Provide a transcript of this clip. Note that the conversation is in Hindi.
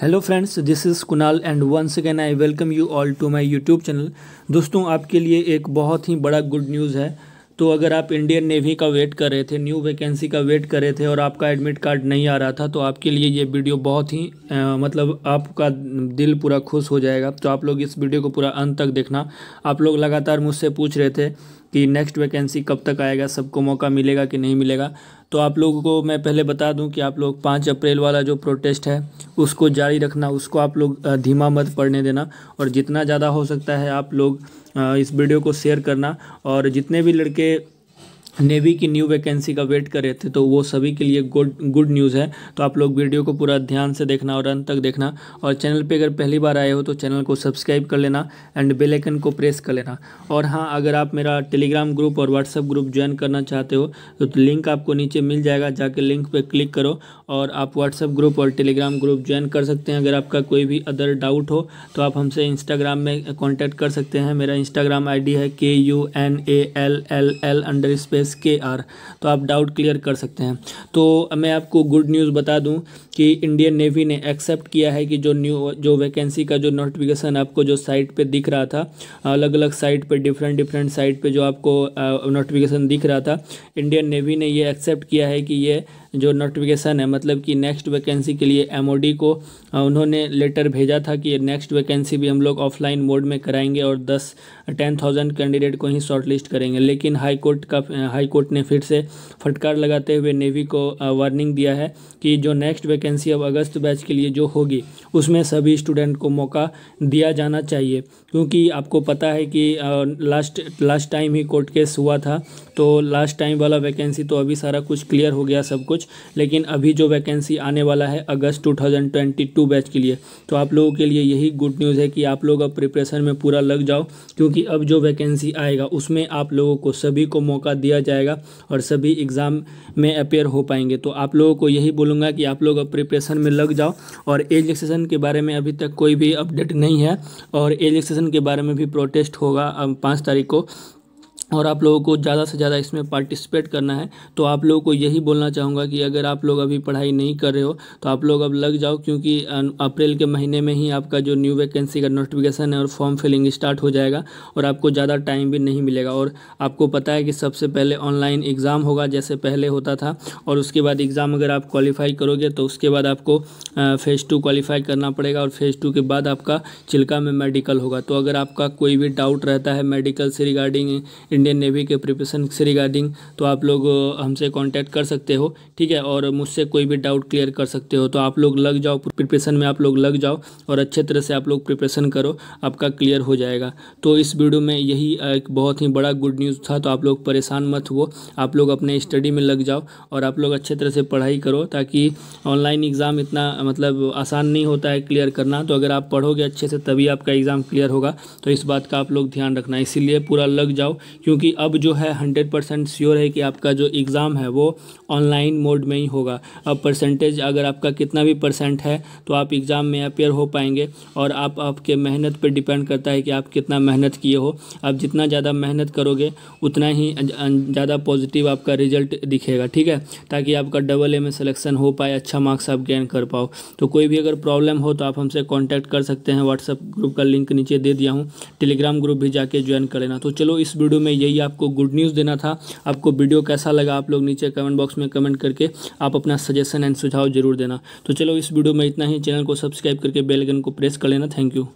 hello friends this is Kunal and once again I welcome you all to my YouTube channel दोस्तों आपके लिए एक बहुत ही बड़ा गुड न्यूज़ है तो अगर आप इंडियन नेवी का वेट कर रहे थे न्यू वैकेंसी का वेट कर रहे थे और आपका एडमिट कार्ड नहीं आ रहा था तो आपके लिए ये वीडियो बहुत ही आ, मतलब आपका दिल पूरा खुश हो जाएगा तो आप लोग इस वीडियो को पूरा अंत तक देखना आप लोग लगातार मुझसे पूछ रहे थे कि नेक्स्ट वैकेंसी कब तक आएगा सबको मौका मिलेगा कि नहीं मिलेगा तो आप लोगों को मैं पहले बता दूं कि आप लोग पाँच अप्रैल वाला जो प्रोटेस्ट है उसको जारी रखना उसको आप लोग धीमा मत पढ़ने देना और जितना ज़्यादा हो सकता है आप लोग इस वीडियो को शेयर करना और जितने भी लड़के नेवी की न्यू वैकेंसी का वेट कर रहे थे तो वो सभी के लिए गुड गुड न्यूज़ है तो आप लोग वीडियो को पूरा ध्यान से देखना और अंत तक देखना और चैनल पे अगर पहली बार आए हो तो चैनल को सब्सक्राइब कर लेना एंड बेल आइकन को प्रेस कर लेना और हाँ अगर आप मेरा टेलीग्राम ग्रुप और व्हाट्सएप ग्रुप ज्वाइन करना चाहते हो तो, तो लिंक आपको नीचे मिल जाएगा जाके लिंक पर क्लिक करो और आप व्हाट्सएप ग्रुप और टेलीग्राम ग्रुप ज्वाइन कर सकते हैं अगर आपका कोई भी अदर डाउट हो तो आप हमसे इंस्टाग्राम में कॉन्टैक्ट कर सकते हैं मेरा इंस्टाग्राम आई है K U N A L L L under space S K R तो आप डाउट क्लियर कर सकते हैं तो मैं आपको गुड न्यूज़ बता दूं कि इंडियन नेवी ने एक्सेप्ट किया है कि जो न्यू जो वैकेंसी का जो नोटिफिकेशन आपको जो साइट पे दिख रहा था अलग अलग साइट पे डिफरेंट डिफरेंट साइट पे जो आपको नोटिफिकेशन दिख रहा था इंडियन नेवी ने यह एक्सेप्ट किया है कि यह जो नोटिफिकेशन है मतलब कि नेक्स्ट वैकेंसी के लिए एम को उन्होंने लेटर भेजा था कि नेक्स्ट वैकेंसी भी हम लोग ऑफलाइन मोड में कराएंगे और दस टेन थाउजेंड कैंडिडेट को ही शॉर्टलिस्ट करेंगे लेकिन हाई कोर्ट का हाई कोर्ट ने फिर से फटकार लगाते हुए नेवी को वार्निंग दिया है कि जो नेक्स्ट वैकेंसी अब अगस्त बैच के लिए जो होगी उसमें सभी स्टूडेंट को मौका दिया जाना चाहिए क्योंकि आपको पता है कि लास्ट लास्ट टाइम ही कोर्ट केस हुआ था तो लास्ट टाइम वाला वैकेंसी तो अभी सारा कुछ क्लियर हो गया सब कुछ लेकिन अभी जो वैकेंसी आने वाला है अगस्त 2022 बैच के लिए तो आप लोगों के लिए यही गुड न्यूज़ है कि आप लोग अब प्रिपरेशन में पूरा लग जाओ क्योंकि अब जो वैकेंसी आएगा उसमें आप लोगों को सभी को मौका दिया जाएगा और सभी एग्ज़ाम में अपेयर हो पाएंगे तो आप लोगों को यही बोलूँगा कि आप लोग अब प्रिपरेशन में लग जाओ और एज एक्सेसन के बारे में अभी तक कोई भी अपडेट नहीं है और एज एक्सेसन के बारे में भी प्रोटेस्ट होगा पाँच तारीख को और आप लोगों को ज़्यादा से ज़्यादा इसमें पार्टिसिपेट करना है तो आप लोगों को यही बोलना चाहूँगा कि अगर आप लोग अभी पढ़ाई नहीं कर रहे हो तो आप लोग अब लग जाओ क्योंकि अप्रैल के महीने में ही आपका जो न्यू वैकेंसी का नोटिफिकेशन है और फॉर्म फिलिंग स्टार्ट हो जाएगा और आपको ज़्यादा टाइम भी नहीं मिलेगा और आपको पता है कि सबसे पहले ऑनलाइन एग्ज़ाम होगा जैसे पहले होता था और उसके बाद एग्ज़ाम अगर आप क्वालिफाई करोगे तो उसके बाद आपको फ़ेज़ टू क्वालिफाई करना पड़ेगा और फ़ेज़ टू के बाद आपका चिल्का में मेडिकल होगा तो अगर आपका कोई भी डाउट रहता है मेडिकल से रिगार्डिंग इंडियन नेवी के प्रिपरेशन से रिगार्डिंग तो आप लोग हमसे कांटेक्ट कर सकते हो ठीक है और मुझसे कोई भी डाउट क्लियर कर सकते हो तो आप लोग लग जाओ प्रिपरेशन में आप लोग लग जाओ और अच्छे तरह से आप लोग प्रिपरेशन करो आपका क्लियर हो जाएगा तो इस वीडियो में यही एक बहुत ही बड़ा गुड न्यूज़ था तो आप लोग परेशान मत हुओ आप लोग अपने स्टडी में लग जाओ और आप लोग अच्छे तरह से पढ़ाई करो ताकि ऑनलाइन एग्ज़ाम इतना मतलब आसान नहीं होता है क्लियर करना तो अगर आप पढ़ोगे अच्छे से तभी आपका एग्ज़ाम क्लियर होगा तो इस बात का आप लोग ध्यान रखना इसीलिए पूरा लग जाओ क्योंकि अब जो है हंड्रेड परसेंट श्योर है कि आपका जो एग्ज़ाम है वो ऑनलाइन मोड में ही होगा अब परसेंटेज अगर आपका कितना भी परसेंट है तो आप एग्ज़ाम में अपेयर हो पाएंगे और आप आपके मेहनत पर डिपेंड करता है कि आप कितना मेहनत किए हो आप जितना ज़्यादा मेहनत करोगे उतना ही अं, अं, ज़्यादा पॉजिटिव आपका रिजल्ट दिखेगा ठीक है ताकि आपका डबल ए में सलेक्शन हो पाए अच्छा मार्क्स आप गेन कर पाओ तो कोई भी अगर प्रॉब्लम हो तो आप हमसे कॉन्टैक्ट कर सकते हैं व्हाट्सअप ग्रुप का लिंक नीचे दे दिया हूँ टेलीग्राम ग्रुप भी जाके ज्वाइन कर लेना तो चलो इस वीडियो में यही आपको गुड न्यूज़ देना था आपको वीडियो कैसा लगा आप लोग नीचे कमेंट बॉक्स में कमेंट करके आप अपना सजेशन एंड सुझाव जरूर देना तो चलो इस वीडियो में इतना ही चैनल को सब्सक्राइब करके बेलगन को प्रेस कर लेना थैंक यू